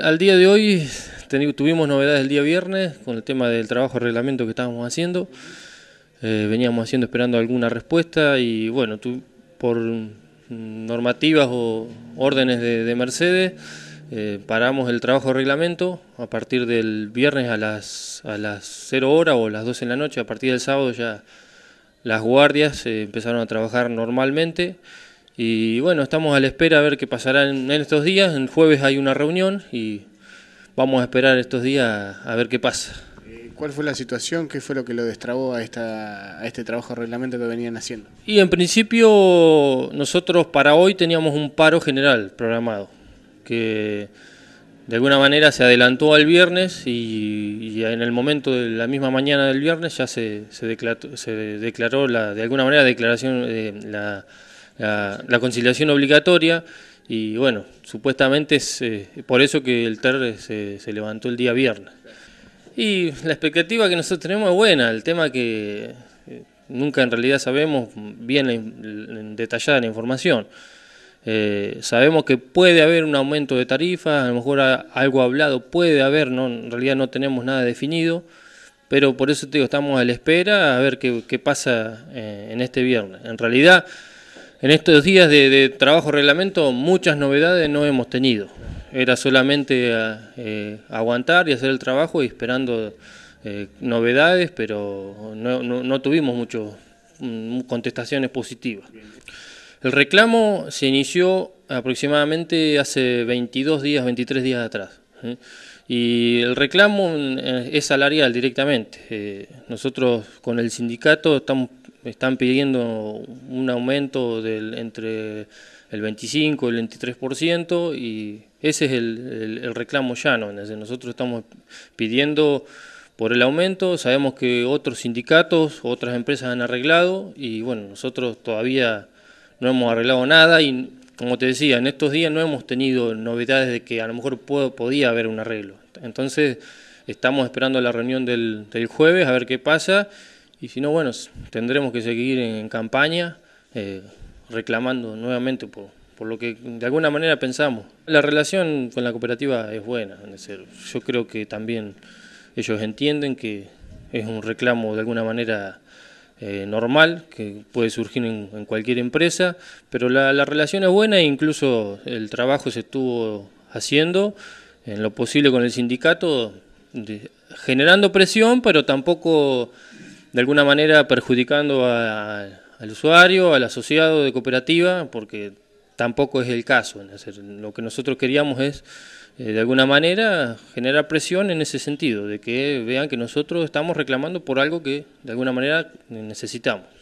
Al día de hoy tuvimos novedades el día viernes con el tema del trabajo de reglamento que estábamos haciendo. Eh, veníamos haciendo esperando alguna respuesta y bueno, por normativas o órdenes de, Mercedes eh, paramos el trabajo de reglamento a partir del viernes a las, a las 0 horas o las 2 en la noche. A partir del sábado ya las guardias eh, empezaron a trabajar normalmente. Y bueno, estamos a la espera a ver qué pasará en, estos días. El jueves hay una reunión y vamos a esperar estos días a ver qué pasa. Eh, ¿Cuál fue la situación? ¿Qué fue lo que lo destrabó a, esta, a este trabajo de reglamento que venían haciendo? Y en principio nosotros para hoy teníamos un paro general programado, que de alguna manera se adelantó al viernes y, en el momento de la misma mañana del viernes ya se, se, declaró, se declaró la, de alguna manera declaración de eh, la la, conciliación obligatoria y bueno, supuestamente es eh, por eso que el TER se, levantó el día viernes. Y la expectativa que nosotros tenemos es buena, el tema que eh, nunca en realidad sabemos bien detallada la información. Eh, sabemos que puede haber un aumento de tarifas, a lo mejor algo hablado puede haber, no, en realidad no tenemos nada definido, pero por eso te digo, estamos a la espera a ver qué, qué pasa en este viernes. En realidad en estos días de, trabajo reglamento muchas novedades no hemos tenido. Era solamente eh, aguantar y hacer el trabajo y esperando eh, novedades, pero no, tuvimos muchas mm, contestaciones positivas. El reclamo se inició aproximadamente hace 22 días, 23 días atrás. Y el reclamo mm, es salarial directamente. Eh, nosotros con el sindicato estamos están pidiendo un aumento del entre el 25 y el 23% y ese es el, el, reclamo llano. Nosotros estamos pidiendo por el aumento, sabemos que otros sindicatos, otras empresas han arreglado y bueno, nosotros todavía no hemos arreglado nada y como te decía, en estos días no hemos tenido novedades de que a lo mejor puedo, podía haber un arreglo. Entonces estamos esperando la reunión del, del jueves a ver qué pasa y si no, bueno, tendremos que seguir en campaña eh, reclamando nuevamente por, por lo que de alguna manera pensamos. La relación con la cooperativa es buena, yo creo que también ellos entienden que es un reclamo de alguna manera eh, normal, que puede surgir en, cualquier empresa, pero la, relación es buena e incluso el trabajo se estuvo haciendo en lo posible con el sindicato, generando presión, pero tampoco de alguna manera perjudicando al usuario, al asociado de cooperativa, porque tampoco es el caso. Lo que nosotros queríamos es, eh, de alguna manera, generar presión en ese sentido, de que vean que nosotros estamos reclamando por algo que, de alguna manera, necesitamos.